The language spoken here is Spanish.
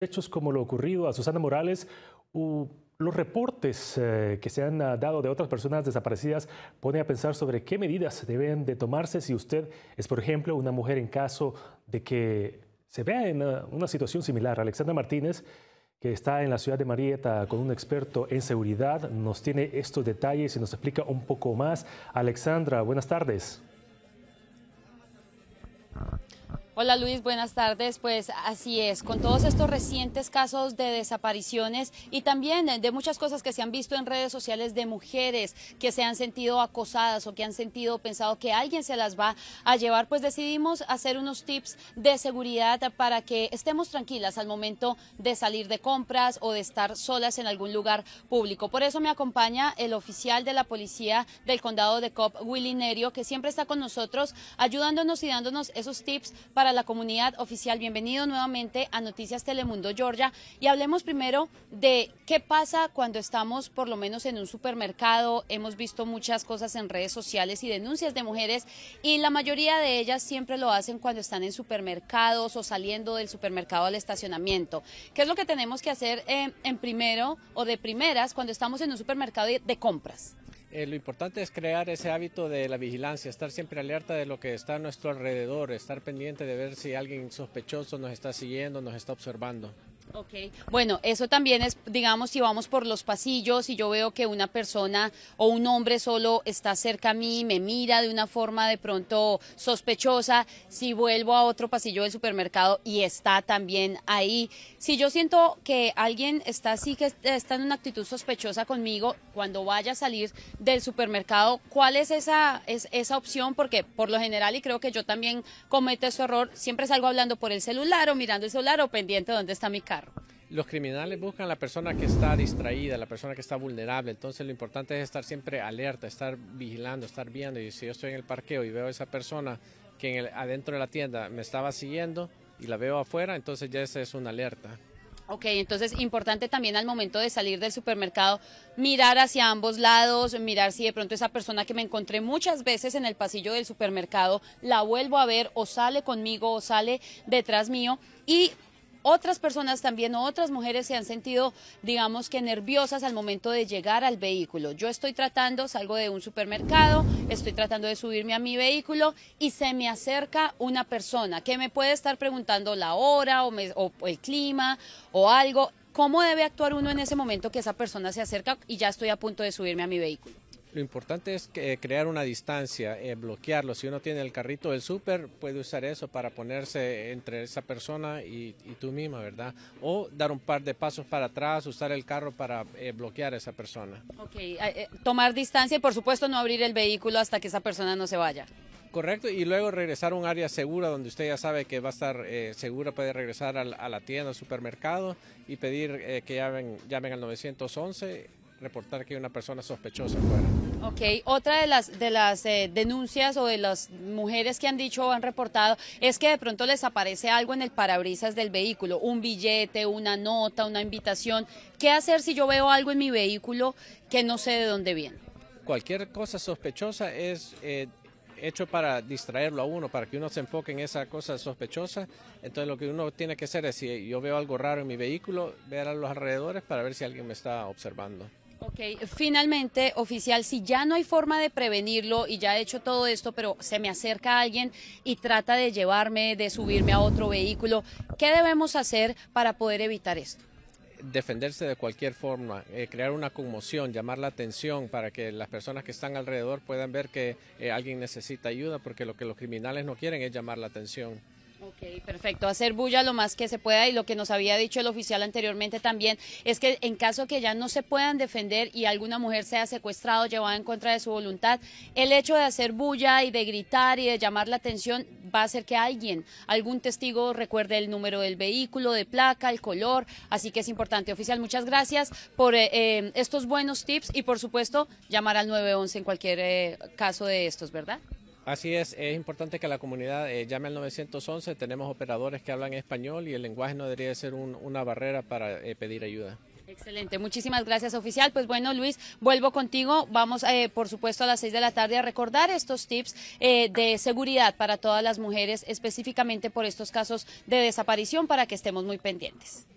hechos como lo ocurrido a Susana Morales o los reportes eh, que se han ah, dado de otras personas desaparecidas pone a pensar sobre qué medidas deben de tomarse si usted es, por ejemplo, una mujer en caso de que se vea en una, ah, una situación similar. Alexandra Martínez, que está en la ciudad de Marieta con un experto en seguridad, nos tiene estos detalles y nos explica un poco más. Alexandra, buenas tardes. Hola Luis, buenas tardes. Pues así es, con todos estos recientes casos de desapariciones y también de muchas cosas que se han visto en redes sociales de mujeres que se han sentido acosadas o que han sentido pensado que alguien se las va a llevar, pues decidimos hacer unos tips de seguridad para que estemos tranquilas al momento de salir de compras o de estar solas en algún lugar público. Por eso me acompaña el oficial de la policía del condado de Cop, Willy Nerio, que siempre está con nosotros ayudándonos y dándonos esos tips para a la comunidad oficial. Bienvenido nuevamente a Noticias Telemundo Georgia y hablemos primero de qué pasa cuando estamos por lo menos en un supermercado. Hemos visto muchas cosas en redes sociales y denuncias de mujeres y la mayoría de ellas siempre lo hacen cuando están en supermercados o saliendo del supermercado al estacionamiento. ¿Qué es lo que tenemos que hacer eh, en primero o de primeras cuando estamos en un supermercado de compras? Eh, lo importante es crear ese hábito de la vigilancia, estar siempre alerta de lo que está a nuestro alrededor, estar pendiente de ver si alguien sospechoso nos está siguiendo, nos está observando. Ok, bueno, eso también es, digamos, si vamos por los pasillos y yo veo que una persona o un hombre solo está cerca a mí, me mira de una forma de pronto sospechosa, si vuelvo a otro pasillo del supermercado y está también ahí, si yo siento que alguien está así, que está en una actitud sospechosa conmigo, cuando vaya a salir del supermercado, ¿cuál es esa, es, esa opción? Porque por lo general, y creo que yo también cometo ese error, siempre salgo hablando por el celular o mirando el celular o pendiente de dónde está mi casa. Los criminales buscan la persona que está distraída, la persona que está vulnerable. Entonces lo importante es estar siempre alerta, estar vigilando, estar viendo. Y si yo estoy en el parqueo y veo a esa persona que adentro de la tienda me estaba siguiendo y la veo afuera, entonces ya esa es una alerta. Ok, entonces importante también al momento de salir del supermercado mirar hacia ambos lados, mirar si de pronto esa persona que me encontré muchas veces en el pasillo del supermercado la vuelvo a ver o sale conmigo o sale detrás mío y otras personas también o otras mujeres se han sentido, digamos que nerviosas al momento de llegar al vehículo. Yo estoy tratando, salgo de un supermercado, estoy tratando de subirme a mi vehículo y se me acerca una persona que me puede estar preguntando la hora o, o el clima o algo. ¿Cómo debe actuar uno en ese momento que esa persona se acerca y ya estoy a punto de subirme a mi vehículo? Lo importante es eh, crear una distancia, eh, bloquearlo. Si uno tiene el carrito del súper, puede usar eso para ponerse entre esa persona y, tú misma, ¿verdad? O dar un par de pasos para atrás, usar el carro para eh, bloquear a esa persona. Ok, eh, tomar distancia y por supuesto no abrir el vehículo hasta que esa persona no se vaya. Correcto, y luego regresar a un área segura donde usted ya sabe que va a estar eh, segura, puede regresar a la, tienda, al supermercado y pedir que llamen, llamen al 911 reportar que hay una persona sospechosa afuera. Ok, otra de las, de las eh, denuncias o de las mujeres que han dicho o han reportado es que de pronto les aparece algo en el parabrisas del vehículo, un billete, una nota, una invitación. ¿Qué hacer si yo veo algo en mi vehículo que no sé de dónde viene? Cualquier cosa sospechosa es eh, hecho para distraerlo a uno, para que uno se enfoque en esa cosa sospechosa. Entonces lo que uno tiene que hacer es, si yo veo algo raro en mi vehículo, ver a los alrededores para ver si alguien me está observando. Ok, finalmente, oficial, si ya no hay forma de prevenirlo y ya he hecho todo esto, pero se me acerca alguien y trata de llevarme, de subirme a otro vehículo, ¿qué debemos hacer para poder evitar esto? defenderse de cualquier forma, eh, crear una conmoción, llamar la atención para que las personas que están alrededor puedan ver que eh, alguien necesita ayuda, porque lo que los criminales no quieren es llamar la atención. Ok, perfecto. Hacer bulla lo más que se pueda y lo que nos había dicho el oficial anteriormente también es que en caso que ya no se puedan defender y alguna mujer sea secuestrada o llevada en contra de su voluntad, el hecho de hacer bulla y de gritar y de llamar la atención va a hacer que alguien, algún testigo recuerde el número del vehículo, de placa, el color. Así que es importante. Oficial, muchas gracias por eh, eh, estos buenos tips y por supuesto llamar al 911 en cualquier eh, caso de estos, ¿verdad? Así es, es importante que la comunidad eh, llame al 911, tenemos operadores que hablan español y el lenguaje no debería ser una barrera para eh, pedir ayuda. Excelente, muchísimas gracias oficial. Pues bueno, Luis, vuelvo contigo. Vamos, eh, por supuesto, a las 6 de la tarde a recordar estos tips de seguridad para todas las mujeres, específicamente por estos casos de desaparición, para que estemos muy pendientes.